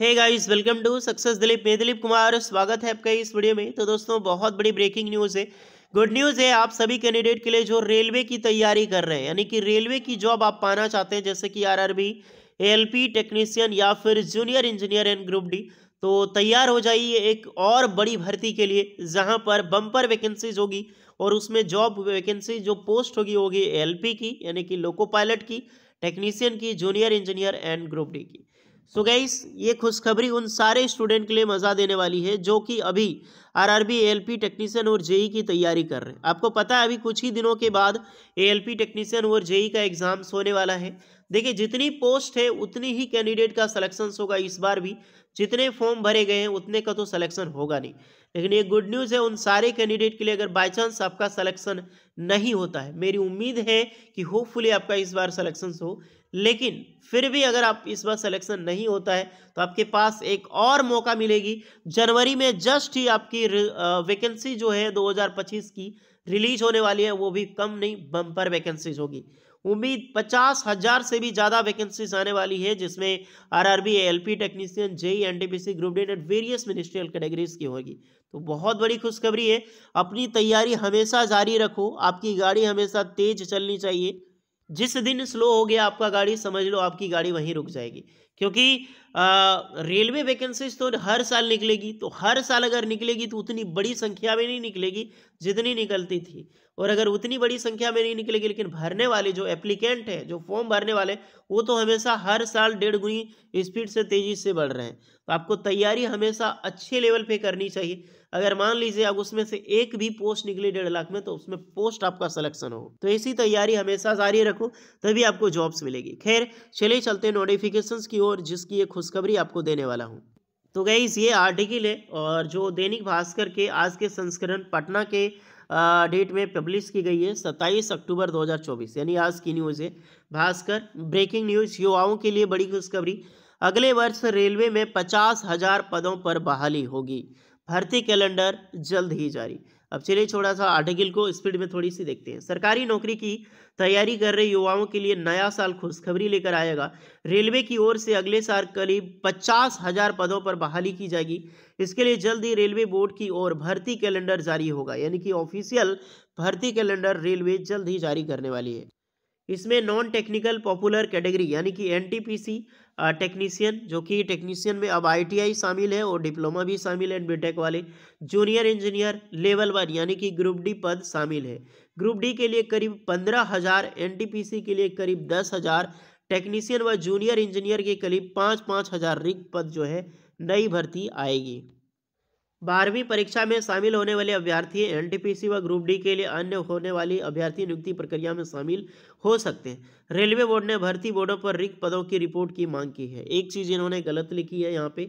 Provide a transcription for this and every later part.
hey guys welcome to success Dilip मैं दिलीप कुमार स्वागत है आपका इस वीडियो में तो दोस्तों बहुत बड़ी ब्रेकिंग न्यूज़ है गुड न्यूज़ है आप सभी कैंडिडेट के लिए जो रेलवे की तैयारी कर रहे हैं यानी कि रेलवे की जॉब आप पाना चाहते हैं जैसे कि आरआरबी एएलपी टेक्नीशियन या फिर junior engineer and group D तो तैयार हो जाइए एक और बड़ी भर्ती के लिए जहाँ पर बम्पर वैकेंसीज होगी और उसमें जॉब वैकेंसी जो पोस्ट होगी होगी एल की यानी कि लोको पायलट की टेक्नीशियन की junior engineer and group D की सो so गईस ये खुशखबरी उन सारे स्टूडेंट के लिए मज़ा देने वाली है जो कि अभी आरआरबी एएलपी टेक्नीशियन और जेई e की तैयारी कर रहे हैं आपको पता है अभी कुछ ही दिनों के बाद एएलपी टेक्नीशियन और जेई e का एग्ज़ाम्स होने वाला है देखिए जितनी पोस्ट है उतनी ही कैंडिडेट का सलेक्शन होगा इस बार भी जितने फॉर्म भरे गए हैं उतने का तो सलेक्शन होगा नहीं लेकिन ये गुड न्यूज़ है उन सारे कैंडिडेट के लिए अगर बाई चांस आपका सलेक्शन नहीं होता है मेरी उम्मीद है कि होपफुली आपका इस बार सलेक्शन हो लेकिन फिर भी अगर आप इस बार सिलेक्शन नहीं होता है तो आपके पास एक और मौका मिलेगी जनवरी में जस्ट ही आपकी वैकेंसी जो है 2025 की रिलीज होने वाली है वो भी कम नहीं बम्पर वैकेंसीज होगी उम्मीद पचास हज़ार से भी ज़्यादा वैकेंसीज आने वाली है जिसमें RRB LP technician JE NTPC group D and various ministerial categories की होगी तो बहुत बड़ी खुशखबरी है अपनी तैयारी हमेशा जारी रखो आपकी गाड़ी हमेशा तेज चलनी चाहिए जिस दिन स्लो हो गया आपका गाड़ी समझ लो आपकी गाड़ी वहीं रुक जाएगी क्योंकि रेलवे वैकेंसीज तो हर साल निकलेगी तो हर साल अगर निकलेगी तो उतनी बड़ी संख्या में नहीं निकलेगी जितनी निकलती थी और अगर उतनी बड़ी संख्या में नहीं निकलेगी लेकिन भरने वाले जो एप्लीकेंट है जो फॉर्म भरने वाले वो तो हमेशा हर साल डेढ़ गुनी स्पीड से तेज़ी से बढ़ रहे हैं तो आपको तैयारी हमेशा अच्छे लेवल पे करनी चाहिए अगर मान लीजिए अब उसमें से एक भी पोस्ट निकली डेढ़ लाख में तो उसमें पोस्ट आपका सिलेक्शन हो तो ऐसी तैयारी हमेशा जारी रखो तभी आपको जॉब्स मिलेगी खैर चले चलते नोटिफिकेशन की ओर जिसकी एक खुशखबरी आपको देने वाला हूँ तो गई ये आर्टिकल है और जो दैनिक भास्कर के आज के संस्करण पटना के डेट में पब्लिश की गई है सत्ताईस अक्टूबर 2024 यानी आज की न्यूज़ है भास्कर ब्रेकिंग न्यूज़ युवाओं के लिए बड़ी खुशखबरी अगले वर्ष रेलवे में पचास हजार पदों पर बहाली होगी भर्ती कैलेंडर जल्द ही जारी अब चलिए छोड़ा सा आर्टिकल को स्पीड में थोड़ी सी देखते हैं सरकारी नौकरी की तैयारी कर रहे युवाओं के लिए नया साल खुशखबरी लेकर आएगा रेलवे की ओर से अगले साल करीब पचास हजार पदों पर बहाली की जाएगी इसके लिए जल्द ही रेलवे बोर्ड की ओर भर्ती कैलेंडर जारी होगा यानी कि ऑफिशियल भर्ती कैलेंडर रेलवे जल्द ही जारी करने वाली है इसमें नॉन टेक्निकल पॉपुलर कैटेगरी यानी कि एनटीपीसी टेक्नीशियन जो कि टेक्नीशियन में अब आईटीआई शामिल है और डिप्लोमा भी शामिल है बीटेक वाले जूनियर इंजीनियर लेवल वन यानी कि ग्रुप डी पद शामिल है ग्रुप डी के लिए करीब पंद्रह हज़ार एन के लिए करीब दस हज़ार टेक्नीशियन व जूनियर इंजीनियर के करीब पाँच पाँच हज़ार रिक्त पद जो है नई भर्ती आएगी बारहवीं परीक्षा में शामिल होने वाले अभ्यर्थी एनटीपीसी व ग्रुप डी के लिए अन्य होने वाली अभ्यर्थी नियुक्ति प्रक्रिया में शामिल हो सकते हैं रेलवे बोर्ड ने भर्ती बोर्डों पर रिक्त पदों की रिपोर्ट की मांग की है एक चीज़ इन्होंने गलत लिखी है यहाँ पे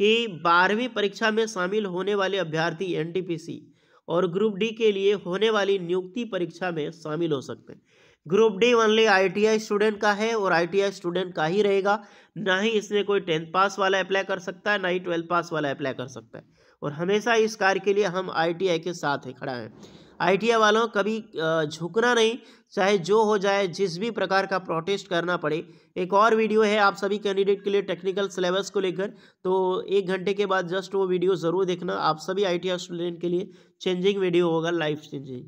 कि बारहवीं परीक्षा में शामिल होने वाले अभ्यर्थी एन और ग्रुप डी के लिए होने वाली नियुक्ति परीक्षा में शामिल हो सकते हैं group D only ITI student का है और आईटीआई स्टूडेंट का ही रहेगा ना ही इसमें कोई टेंथ पास वाला अप्लाई कर सकता है ना ही ट्वेल्थ पास वाला अप्लाई कर सकता है और हमेशा इस कार्य के लिए हम आई के साथ ही है, खड़ा है आई वालों कभी झुकना नहीं चाहे जो हो जाए जिस भी प्रकार का प्रोटेस्ट करना पड़े एक और वीडियो है आप सभी कैंडिडेट के लिए टेक्निकल सिलेबस को लेकर तो एक घंटे के बाद जस्ट वो वीडियो ज़रूर देखना आप सभी आई स्टूडेंट के लिए चेंजिंग वीडियो होगा लाइफ चेंजिंग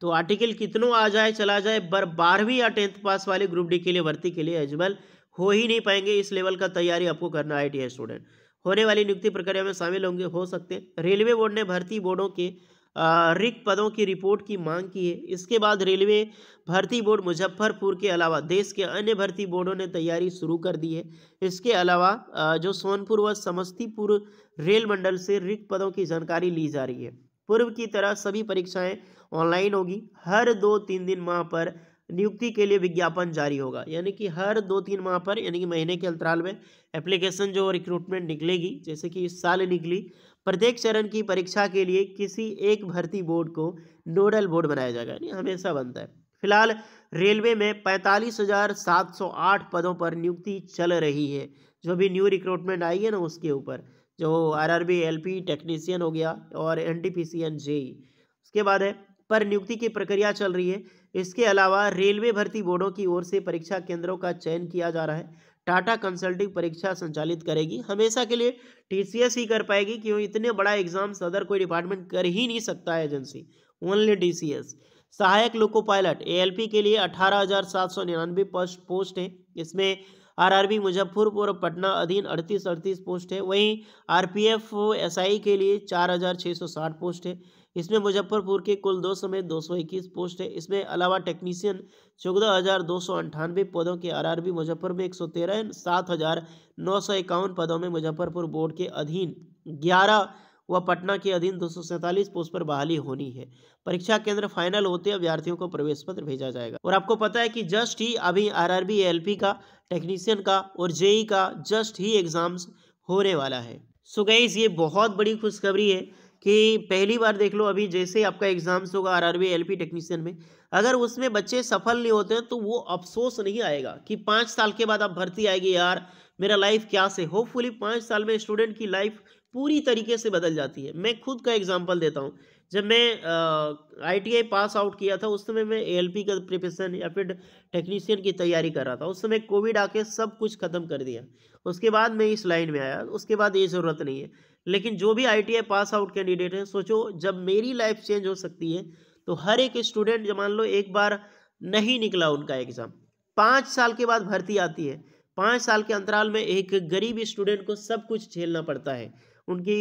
तो आर्टिकल कितनों आ जाए चला जाए बर बारहवीं या टेंथ पास वाले ग्रुप डी के लिए भर्ती के लिए एलिजिबल हो ही नहीं पाएंगे इस लेवल का तैयारी आपको करना आई टी स्टूडेंट होने वाली नियुक्ति प्रक्रिया में शामिल होंगे हो सकते हैं रेलवे बोर्ड ने भर्ती बोर्डों के रिक्त पदों की रिपोर्ट की मांग की है इसके बाद रेलवे भर्ती बोर्ड मुजफ्फरपुर के अलावा देश के अन्य भर्ती बोर्डों ने तैयारी शुरू कर दी है इसके अलावा जो सोनपुर व समस्तीपुर रेल मंडल से रिक्त पदों की जानकारी ली जा रही है पूर्व की तरह सभी परीक्षाएं ऑनलाइन होगी हर दो तीन दिन माह पर नियुक्ति के लिए विज्ञापन जारी होगा यानी कि हर दो तीन माह पर यानी कि महीने के अंतराल में एप्लीकेशन जो रिक्रूटमेंट निकलेगी जैसे कि इस साल निकली प्रत्येक चरण की परीक्षा के लिए किसी एक भर्ती बोर्ड को नोडल बोर्ड बनाया जाएगा यानी हमेशा बनता है फिलहाल रेलवे में पैंतालीस हज़ार सात सौ आठ पदों पर नियुक्ति चल रही है जो भी न्यू रिक्रूटमेंट आई है ना उसके ऊपर जो आरआरबी एलपी टेक्नीशियन हो गया और एनटीपीसीएन जेई उसके बाद है पर नियुक्ति की प्रक्रिया चल रही है इसके अलावा रेलवे भर्ती बोर्डों की ओर से परीक्षा केंद्रों का चयन किया जा रहा है टाटा कंसल्टिंग परीक्षा संचालित करेगी हमेशा के लिए टीसीएस ही कर पाएगी क्यों इतने बड़ा एग्जाम सदर कोई डिपार्टमेंट कर ही नहीं सकता है एजेंसी ओनली एस सहायक लोको पायलट एएलपी के लिए अठारह हजार सात सौ निन्यानवे पोस्ट हैं इसमें आरआरबी मुजफ्फरपुर और पटना अधीन अड़तीस अड़तीस पोस्ट है वहीं आरपीएफ एसआई के लिए चार हज़ार छः सौ साठ पोस्ट है इसमें मुजफ्फरपुर के कुल दो सौ में दो सौ इक्कीस पोस्ट है इसमें अलावा टेक्नीशियन चौदह हज़ार दो सौ अंठानवे पदों के आरआरबी मुजफ्फर में एक सौ तेरह सात हज़ार नौ सौ इक्यावन पदों में मुजफ्फरपुर बोर्ड के अधीन ग्यारह व पटना के अधीन दो पोस्ट पर बहाली होनी है परीक्षा केंद्र फाइनल होते अभ्यर्थियों को प्रवेश पत्र भेजा जाएगा और आपको पता है कि जस्ट ही अभी आरआरबी एलपी का टेक्नीशियन का और जेई का जस्ट ही एग्जाम्स होने वाला है सो गईज ये बहुत बड़ी खुशखबरी है कि पहली बार देख लो अभी जैसे आपका एग्ज़ाम्स होगा आर आर टेक्नीशियन में अगर उसमें बच्चे सफल नहीं होते हैं तो वो अफसोस नहीं आएगा कि पाँच साल के बाद आप भर्ती आएगी यार मेरा लाइफ क्या से होपफुली पाँच साल में स्टूडेंट की लाइफ पूरी तरीके से बदल जाती है मैं खुद का एग्जांपल देता हूँ जब मैं आईटीआई पास आउट किया था उस समय मैं एएलपी का प्रिपरेशन या फिर टेक्नीशियन की तैयारी कर रहा था उस समय कोविड आके सब कुछ ख़त्म कर दिया उसके बाद मैं इस लाइन में आया उसके बाद ये ज़रूरत नहीं है लेकिन जो भी आई पास आउट कैंडिडेट हैं सोचो जब मेरी लाइफ चेंज हो सकती है तो हर एक स्टूडेंट जो मान लो एक बार नहीं निकला उनका एग्ज़ाम पाँच साल के बाद भर्ती आती है पाँच साल के अंतराल में एक गरीब स्टूडेंट को सब कुछ झेलना पड़ता है उनकी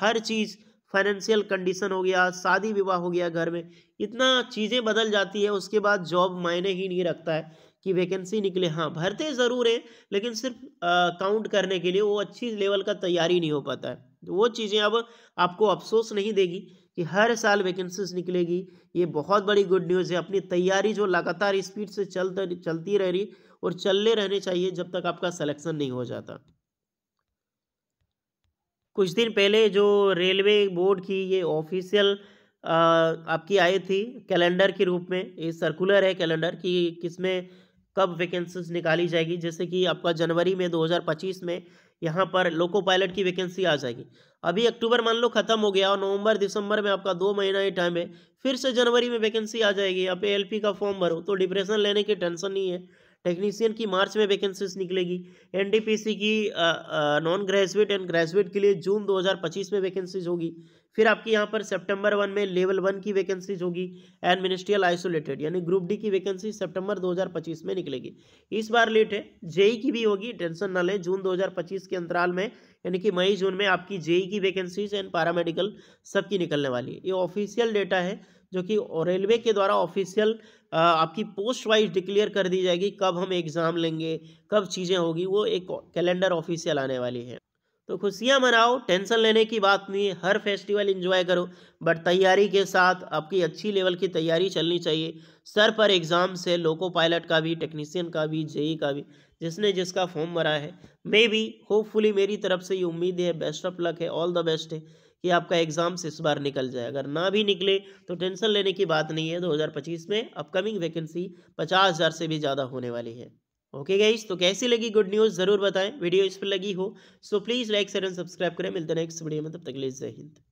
हर चीज़ फाइनेंशियल कंडीशन हो गया शादी विवाह हो गया घर में इतना चीज़ें बदल जाती है उसके बाद जॉब मायने ही नहीं रखता है कि वैकेंसी निकले हाँ भरते ज़रूर हैं लेकिन सिर्फ काउंट करने के लिए वो अच्छी लेवल का तैयारी नहीं हो पाता है तो वो चीज़ें अब आपको अफसोस नहीं देगी कि हर साल वैकेंसीज निकलेगी ये बहुत बड़ी गुड न्यूज़ है अपनी तैयारी जो लगातार स्पीड से चलता चलती रह रही और चलने रहने चाहिए जब तक आपका सलेक्शन नहीं हो जाता कुछ दिन पहले जो रेलवे बोर्ड की ये ऑफिशियल आपकी आई थी कैलेंडर के रूप में ये सर्कुलर है कैलेंडर कि किसमें कब वैकेंसीज निकाली जाएगी जैसे कि आपका जनवरी में 2025 में यहाँ पर लोको पायलट की वैकेंसी आ जाएगी अभी अक्टूबर मान लो खत्म हो गया और नवंबर दिसंबर में आपका दो महीना ही टाइम है फिर से जनवरी में वैकेंसी आ जाएगी आप एलपी का फॉर्म भरो तो डिप्रेशन लेने की टेंशन नहीं है टेक्नीशियन की मार्च में वैकेंसीज निकलेगी एनटीपीसी की नॉन ग्रेजुएट एंड ग्रेजुएट के लिए जून 2025 में वैकेंसीज होगी फिर आपकी यहाँ पर सितंबर वन में लेवल वन की वैकेंसीज होगी एंड मिनिस्ट्रियल आइसोलेटेड यानी ग्रुप डी की वैकेंसी सितंबर 2025 में निकलेगी इस बार लेट है जेई की भी होगी टेंशन ना लें जून 2025 के अंतराल में यानी कि मई जून में आपकी जेई की वैकेंसीज एंड पैरामेडिकल सबकी निकलने वाली है ये ऑफिशियल डेटा है जो कि रेलवे के द्वारा ऑफिशियल आपकी पोस्ट वाइज डिक्लेयर कर दी जाएगी कब हम एग्ज़ाम लेंगे कब चीज़ें होगी वो एक कैलेंडर ऑफिशियल आने वाली है तो खुशियाँ मनाओ टेंशन लेने की बात नहीं है हर फेस्टिवल इन्जॉय करो बट तैयारी के साथ आपकी अच्छी लेवल की तैयारी चलनी चाहिए सर पर एग्ज़ाम से लोको पायलट का भी टेक्नीसियन का भी जेई का भी जिसने जिसका फॉर्म भरा है मे बी होपफुली मेरी तरफ से ये उम्मीद है बेस्ट ऑफ लक है ऑल द बेस्ट है कि आपका एग्ज़ाम से इस बार निकल जाए अगर ना भी निकले तो टेंशन लेने की बात नहीं है 2025 में अपकमिंग वैकेंसी 50,000 से भी ज़्यादा होने वाली है ओके गाइज तो कैसी लगी गुड न्यूज़ ज़रूर बताएं वीडियो इस पर लगी हो so please like share and subscribe करें मिलते हैं नेक्स्ट वीडियो में तब तक लीजिए जय हिंद